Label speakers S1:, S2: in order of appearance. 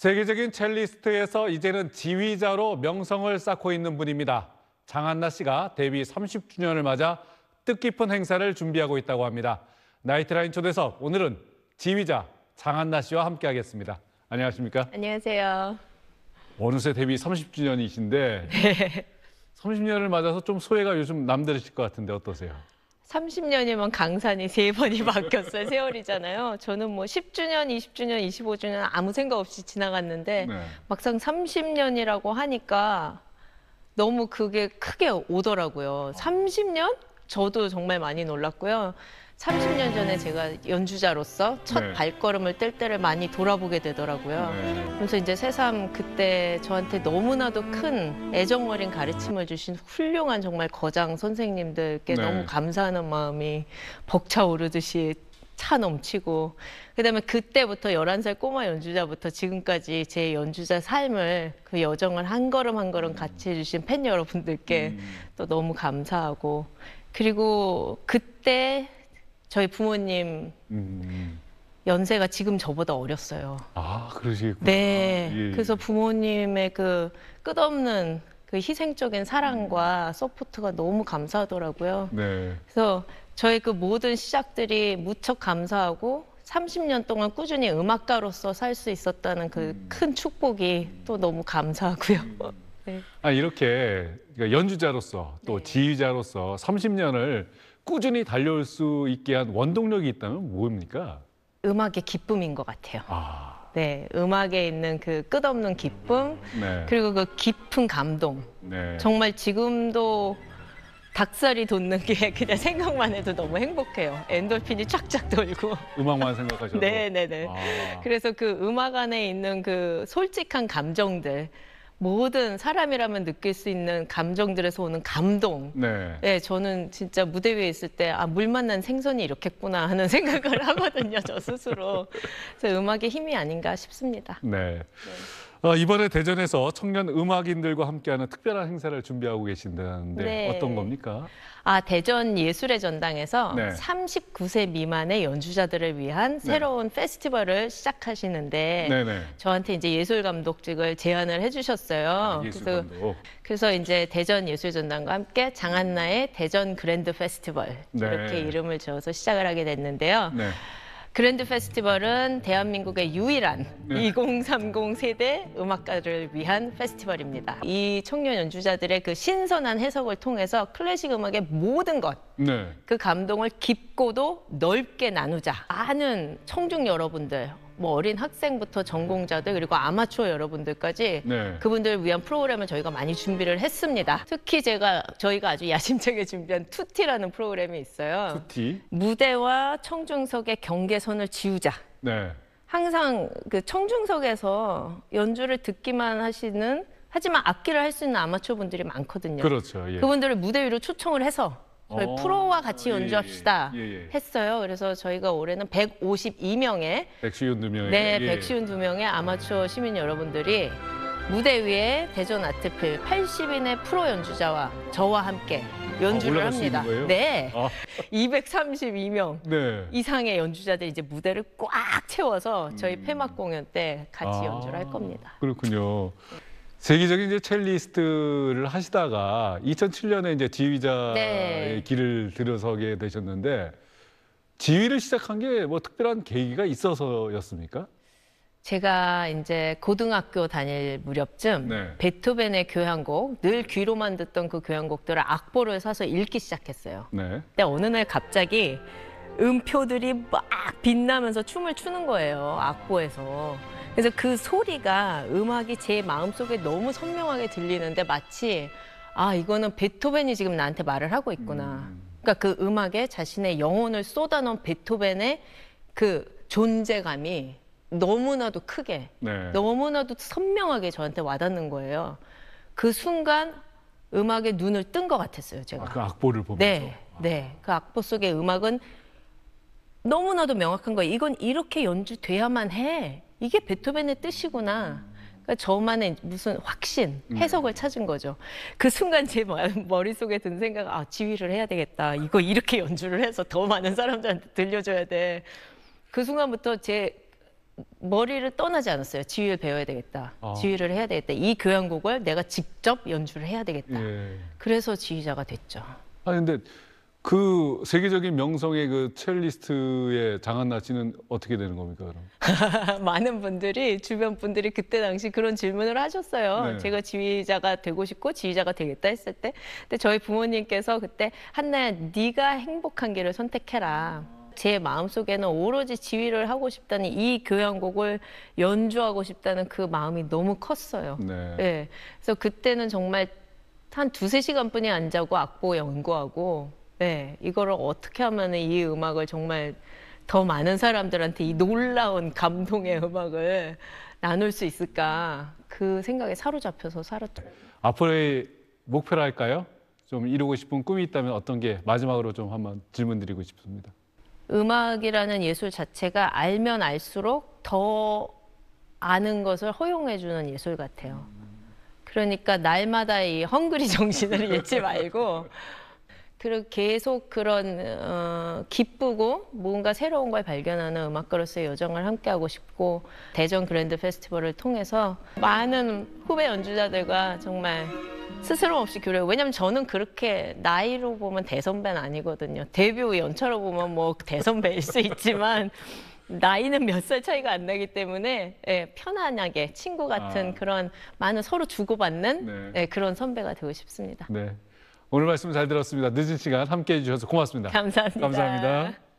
S1: 세계적인 첼리스트에서 이제는 지휘자로 명성을 쌓고 있는 분입니다. 장한나 씨가 데뷔 30주년을 맞아 뜻깊은 행사를 준비하고 있다고 합니다. 나이트라인 초대석 오늘은 지휘자 장한나 씨와 함께하겠습니다. 안녕하십니까?
S2: 안녕하세요.
S1: 어느새 데뷔 30주년이신데 30년을 맞아서 좀 소외가 요즘 남다르실 것 같은데 어떠세요?
S2: 30년이면 강산이 세 번이 바뀌었어요. 세월이잖아요. 저는 뭐 10주년, 20주년, 25주년 아무 생각 없이 지나갔는데 네. 막상 30년이라고 하니까 너무 그게 크게 오더라고요. 30년? 저도 정말 많이 놀랐고요. 삼십 년 전에 네. 제가 연주자로서 첫 네. 발걸음을 뗄 때를 많이 돌아보게 되더라고요. 네. 그래서 이제 새삼 그때 저한테 너무나도 큰 애정 어린 가르침을 주신 훌륭한 정말 거장 선생님들께 네. 너무 감사하는 마음이 벅차오르듯이 차 넘치고 그다음에 그때부터 열한 살 꼬마 연주자부터 지금까지 제 연주자 삶을 그 여정을 한 걸음 한 걸음 같이 해주신 팬 여러분들께 음. 또 너무 감사하고 그리고 그때 저희 부모님 음. 연세가 지금 저보다 어렸어요. 아,
S1: 그러시겠구나. 네. 예. 그래서
S2: 부모님의 그 끝없는 그 희생적인 사랑과 서포트가 너무 감사하더라고요. 네. 그래서 저의 그 모든 시작들이 무척 감사하고 30년 동안 꾸준히 음악가로서 살 수 있었다는 그큰 음. 축복이 또 너무 감사하고요. 음. 네.
S1: 아, 이렇게 그러니까 연주자로서 또 네. 지휘자로서 30년을 꾸준히 달려올 수 있게 한 원동력이 있다면 뭡니까?
S2: 음악의 기쁨인 것 같아요. 아. 네, 음악에 있는 그 끝없는 기쁨, 네. 그리고 그 깊은 감동.
S1: 네. 정말
S2: 지금도 닭살이 돋는 게 그냥 생각만 해도 너무 행복해요. 엔돌핀이 쫙쫙 돌고.
S1: 음악만 생각하셔도. 네, 네, 네. 아.
S2: 그래서 그 음악 안에 있는 그 솔직한 감정들. 모든 사람이라면 느낄 수 있는 감정들에서 오는 감동. 네. 예, 저는 진짜 무대 위에 있을 때, 아, 물 만난 생선이 이렇겠구나 하는 생각을 하거든요, 저 스스로. 그래서 음악의 힘이 아닌가 싶습니다.
S1: 네. 네. 어, 이번에 대전에서 청년 음악인들과 함께하는 특별한 행사를 준비하고 계신다는데 네. 어떤 겁니까?
S2: 아 대전 예술의 전당에서 네. 39세 미만의 연주자들을 위한 네. 새로운 페스티벌을 시작하시는데 네네. 저한테 이제 예술 감독직을 제안을 해주셨어요. 아, 예술 그래서 그래서 이제 대전 예술 전당과 함께 장한나의 대전 그랜드 페스티벌 네. 이렇게 네. 이름을 지어서 시작을 하게 됐는데요. 네. 그랜드 페스티벌은 대한민국의 유일한 네. 2030 세대 음악가를 위한 페스티벌입니다. 이 청년 연주자들의 그 신선한 해석을 통해서 클래식 음악의 모든 것, 네. 그 감동을 깊고도 넓게 나누자. 많은 청중 여러분들 뭐 어린 학생부터 전공자들 그리고 아마추어 여러분들까지 네. 그분들 위한 프로그램을 저희가 많이 준비를 했습니다. 특히 제가 저희가 아주 야심차게 준비한 투티라는 프로그램이 있어요. 투티. 무대와 청중석의 경계선을 지우자. 네. 항상 그 청중석에서 연주를 듣기만 하시는 하지만 악기를 할 수 있는 아마추어 분들이 많거든요. 그렇죠. 예. 그분들을 무대 위로 초청을 해서 저희 어. 프로와 같이 예, 예, 연주합시다 예, 예, 예. 했어요. 그래서 저희가 올해는 152명의
S1: 백수윤 두 명의 네,
S2: 152명의 아마추어 시민 여러분들이 무대 위에 대전 아트필 80인의 프로 연주자와 저와 함께 연주를 올라갈 수 있는 합니다. 거예요? 네. 아. 232명 네. 이상의 연주자들이 제 무대를 꽉 채워서 저희 음. 폐막 공연 때 같이 아. 연주를 할 겁니다.
S1: 그렇군요. 세계적인 이제 첼리스트를 하시다가 2007년에 이제 지휘자의 네. 길을 들어서게 되셨는데 지휘를 시작한 게 뭐 특별한 계기가 있어서였습니까?
S2: 제가 이제 고등학교 다닐 무렵쯤 네. 베토벤의 교향곡 늘 귀로만 듣던 그 교향곡들을 악보를 사서 읽기 시작했어요. 네. 근데 어느 날 갑자기 음표들이 막 빛나면서 춤을 추는 거예요. 악보에서. 그래서 그 소리가 음악이 제 마음속에 너무 선명하게 들리는데 마치 아 이거는 베토벤이 지금 나한테 말을 하고 있구나. 음. 그러니까 그 음악에 자신의 영혼을 쏟아놓은 베토벤의 그 존재감이 너무나도 크게, 네. 너무나도 선명하게 저한테 와닿는 거예요. 그 순간 음악에 눈을 뜬 것 같았어요, 제가. 아, 그
S1: 악보를 보면서.
S2: 네, 아. 네. 그 악보 속의 음악은 너무나도 명확한 거예요. 이건 이렇게 연주돼야만 해. 이게 베토벤의 뜻이구나. 그러니까 저만의 무슨 확신, 음. 해석을 찾은 거죠. 그 순간 제 머릿속에 든 생각, 아, 지휘를 해야 되겠다. 이거 이렇게 연주를 해서 더 많은 사람들한테 들려줘야 돼. 그 순간부터 제 머리를 떠나지 않았어요. 지휘를 배워야 되겠다. 아. 지휘를 해야 되겠다. 이 교향곡을 내가 직접 연주를 해야 되겠다. 예. 그래서 지휘자가 됐죠.
S1: 아 근데 그 세계적인 명성의 그 첼리스트의 장한나 씨는 어떻게 되는 겁니까
S2: 그럼? 많은 분들이 주변 분들이 그때 당시 그런 질문을 하셨어요. 네. 제가 지휘자가 되고 싶고 지휘자가 되겠다 했을 때, 근데 저희 부모님께서 그때 한나야 네가 행복한 길을 선택해라. 제 마음속에는 오로지 지휘를 하고 싶다는 이 교향곡을 연주하고 싶다는 그 마음이 너무 컸어요. 네. 네. 그래서 그때는 정말 한 두세 시간뿐이 안 자고 악보 연구하고 네, 이거를 어떻게 하면 이 음악을 정말 더 많은 사람들한테 이 놀라운 감동의 음악을 나눌 수 있을까 그 생각에 사로잡혀서 살았죠.
S1: 앞으로의 목표랄까요? 좀 이루고 싶은 꿈이 있다면 어떤 게 마지막으로 좀 한번 질문드리고 싶습니다.
S2: 음악이라는 예술 자체가 알면 알수록 더 아는 것을 허용해주는 예술 같아요. 그러니까 날마다 이 헝그리 정신을 잃지 말고 그리고 계속 그런 어, 기쁘고 뭔가 새로운 걸 발견하는 음악가로서의 여정을 함께하고 싶고 대전 그랜드 페스티벌을 통해서 많은 후배 연주자들과 정말 스스럼 없이 교류. 하고 왜냐면 저는 그렇게 나이로 보면 대선배는 아니거든요. 데뷔 후 연차로 보면 뭐 대선배일 수 있지만 나이는 몇 살 차이가 안 나기 때문에 예, 편안하게 친구 같은 아. 그런 많은 서로 주고받는 네. 예, 그런 선배가 되고 싶습니다.
S1: 네. 오늘 말씀 잘 들었습니다. 늦은 시간 함께 해주셔서 고맙습니다 감사합니다. 감사합니다.